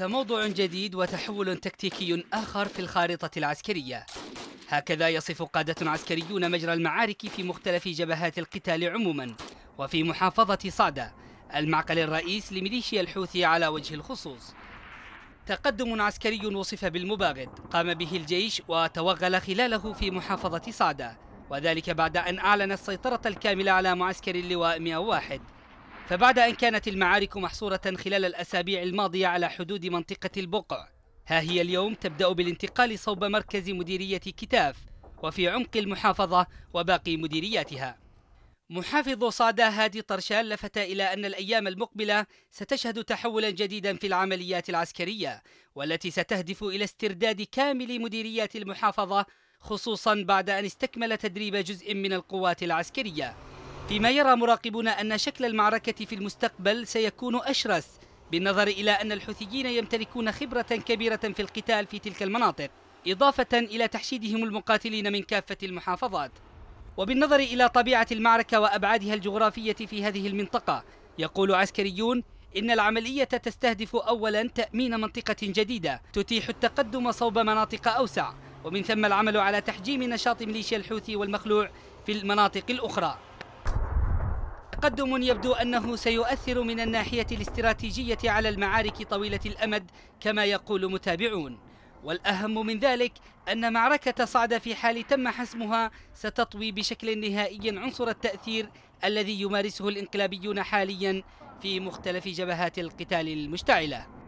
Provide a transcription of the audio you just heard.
فموضوع جديد وتحول تكتيكي آخر في الخارطة العسكرية هكذا يصف قادة عسكريون مجرى المعارك في مختلف جبهات القتال عموما وفي محافظة صعدة المعقل الرئيس لميليشيا الحوثي على وجه الخصوص تقدم عسكري وصف بالمباغت قام به الجيش وتوغل خلاله في محافظة صعدة وذلك بعد أن أعلن السيطرة الكاملة على معسكر اللواء 101 فبعد أن كانت المعارك محصورة خلال الأسابيع الماضية على حدود منطقة البقع ها هي اليوم تبدأ بالانتقال صوب مركز مديرية كتاف وفي عمق المحافظة وباقي مديرياتها محافظ صعدة هادي طرشان لفت إلى أن الأيام المقبلة ستشهد تحولا جديدا في العمليات العسكرية والتي ستهدف إلى استرداد كامل مديريات المحافظة خصوصا بعد أن استكمل تدريب جزء من القوات العسكرية فيما يرى مراقبون أن شكل المعركة في المستقبل سيكون أشرس بالنظر إلى أن الحوثيين يمتلكون خبرة كبيرة في القتال في تلك المناطق إضافة إلى تحشيدهم المقاتلين من كافة المحافظات وبالنظر إلى طبيعة المعركة وأبعادها الجغرافية في هذه المنطقة يقول عسكريون إن العملية تستهدف أولا تأمين منطقة جديدة تتيح التقدم صوب مناطق أوسع ومن ثم العمل على تحجيم نشاط ميليشيا الحوثي والمخلوع في المناطق الأخرى تقدم يبدو أنه سيؤثر من الناحية الاستراتيجية على المعارك طويلة الأمد كما يقول متابعون والأهم من ذلك أن معركة صعدة في حال تم حسمها ستطوي بشكل نهائي عنصر التأثير الذي يمارسه الانقلابيون حاليا في مختلف جبهات القتال المشتعله